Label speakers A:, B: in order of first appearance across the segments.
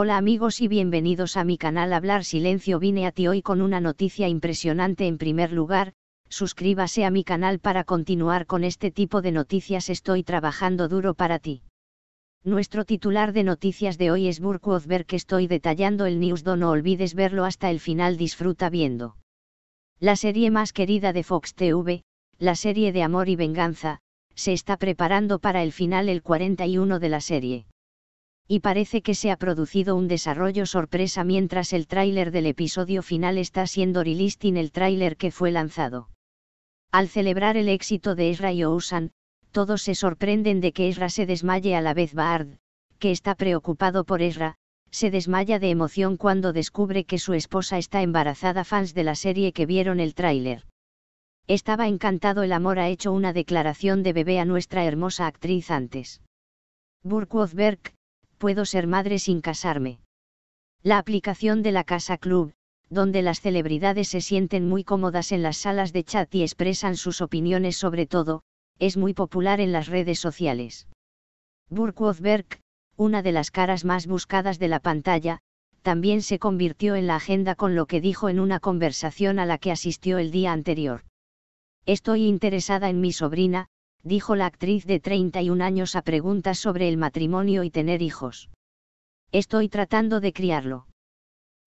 A: Hola amigos y bienvenidos a mi canal Hablar Silencio vine a ti hoy con una noticia impresionante en primer lugar, suscríbase a mi canal para continuar con este tipo de noticias estoy trabajando duro para ti. Nuestro titular de noticias de hoy es ver que estoy detallando el newsdo no olvides verlo hasta el final disfruta viendo. La serie más querida de Fox TV, la serie de amor y venganza, se está preparando para el final el 41 de la serie y parece que se ha producido un desarrollo sorpresa mientras el tráiler del episodio final está siendo en el tráiler que fue lanzado. Al celebrar el éxito de Ezra y Ousan, todos se sorprenden de que Ezra se desmaye a la vez Baard, que está preocupado por Ezra, se desmaya de emoción cuando descubre que su esposa está embarazada fans de la serie que vieron el tráiler. Estaba encantado el amor ha hecho una declaración de bebé a nuestra hermosa actriz antes. Burkwood puedo ser madre sin casarme. La aplicación de la Casa Club, donde las celebridades se sienten muy cómodas en las salas de chat y expresan sus opiniones sobre todo, es muy popular en las redes sociales. Berg, una de las caras más buscadas de la pantalla, también se convirtió en la agenda con lo que dijo en una conversación a la que asistió el día anterior. Estoy interesada en mi sobrina, dijo la actriz de 31 años a preguntas sobre el matrimonio y tener hijos. Estoy tratando de criarlo.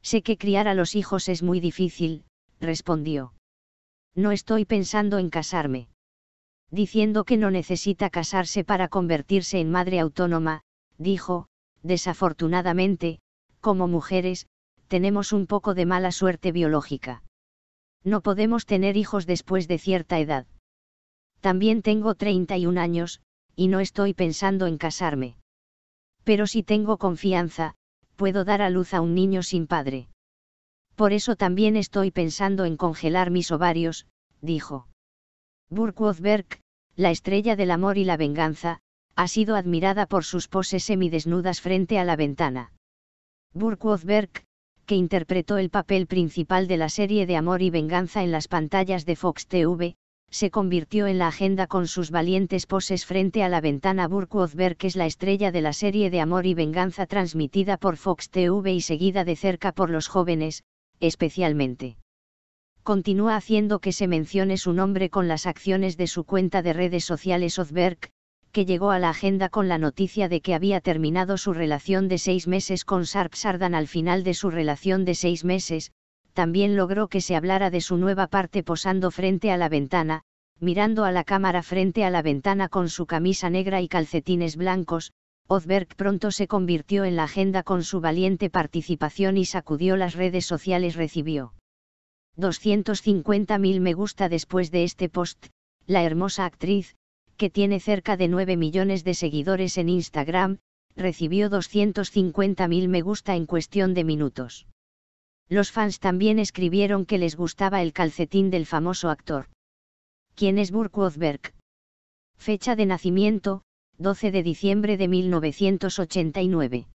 A: Sé que criar a los hijos es muy difícil, respondió. No estoy pensando en casarme. Diciendo que no necesita casarse para convertirse en madre autónoma, dijo, desafortunadamente, como mujeres, tenemos un poco de mala suerte biológica. No podemos tener hijos después de cierta edad. También tengo 31 años, y no estoy pensando en casarme. Pero si tengo confianza, puedo dar a luz a un niño sin padre. Por eso también estoy pensando en congelar mis ovarios, dijo. Berg, la estrella del amor y la venganza, ha sido admirada por sus poses semidesnudas frente a la ventana. Berg, que interpretó el papel principal de la serie de Amor y Venganza en las pantallas de Fox TV, se convirtió en la agenda con sus valientes poses frente a la ventana. que es la estrella de la serie de Amor y Venganza transmitida por Fox TV y seguida de cerca por los jóvenes, especialmente. Continúa haciendo que se mencione su nombre con las acciones de su cuenta de redes sociales Ozberg, que llegó a la agenda con la noticia de que había terminado su relación de seis meses con Sarp Sardan al final de su relación de seis meses, también logró que se hablara de su nueva parte posando frente a la ventana, mirando a la cámara frente a la ventana con su camisa negra y calcetines blancos, Ozberg pronto se convirtió en la agenda con su valiente participación y sacudió las redes sociales recibió. 250.000 me gusta después de este post, la hermosa actriz, que tiene cerca de 9 millones de seguidores en Instagram, recibió 250.000 me gusta en cuestión de minutos. Los fans también escribieron que les gustaba el calcetín del famoso actor. ¿Quién es Burke Othberg? Fecha de nacimiento, 12 de diciembre de 1989.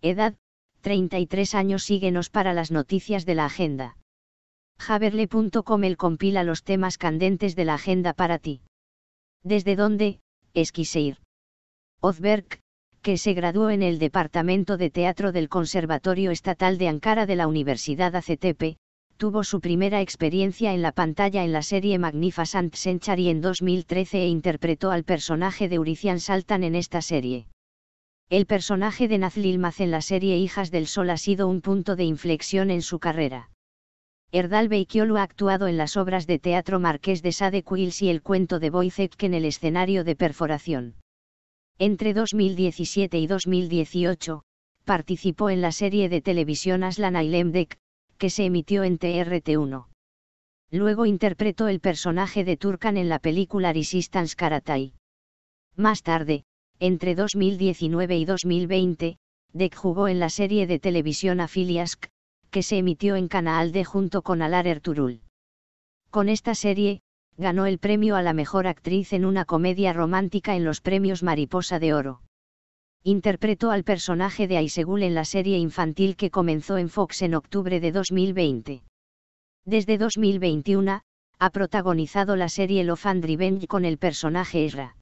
A: Edad, 33 años. Síguenos para las noticias de la agenda. Javerle.com El compila los temas candentes de la agenda para ti. Desde dónde, Esquiseir. Ozberg, que se graduó en el Departamento de Teatro del Conservatorio Estatal de Ankara de la Universidad ACTP, tuvo su primera experiencia en la pantalla en la serie Magnificent Century en 2013 e interpretó al personaje de Urician Saltan en esta serie. El personaje de Nazlil en la serie Hijas del Sol ha sido un punto de inflexión en su carrera. Erdal Beikiolu ha actuado en las obras de teatro Marqués de Sade y el cuento de que en el escenario de perforación. Entre 2017 y 2018, participó en la serie de televisión Aslan Dek, que se emitió en TRT1. Luego interpretó el personaje de Turkan en la película Resistance Karatai. Más tarde, entre 2019 y 2020, Dek jugó en la serie de televisión Afiliask, que se emitió en Canal D junto con Alar Erturul. Con esta serie, ganó el premio a la mejor actriz en una comedia romántica en los premios Mariposa de Oro. Interpretó al personaje de Aisegul en la serie infantil que comenzó en Fox en octubre de 2020. Desde 2021, ha protagonizado la serie Love and Revenge con el personaje Ezra.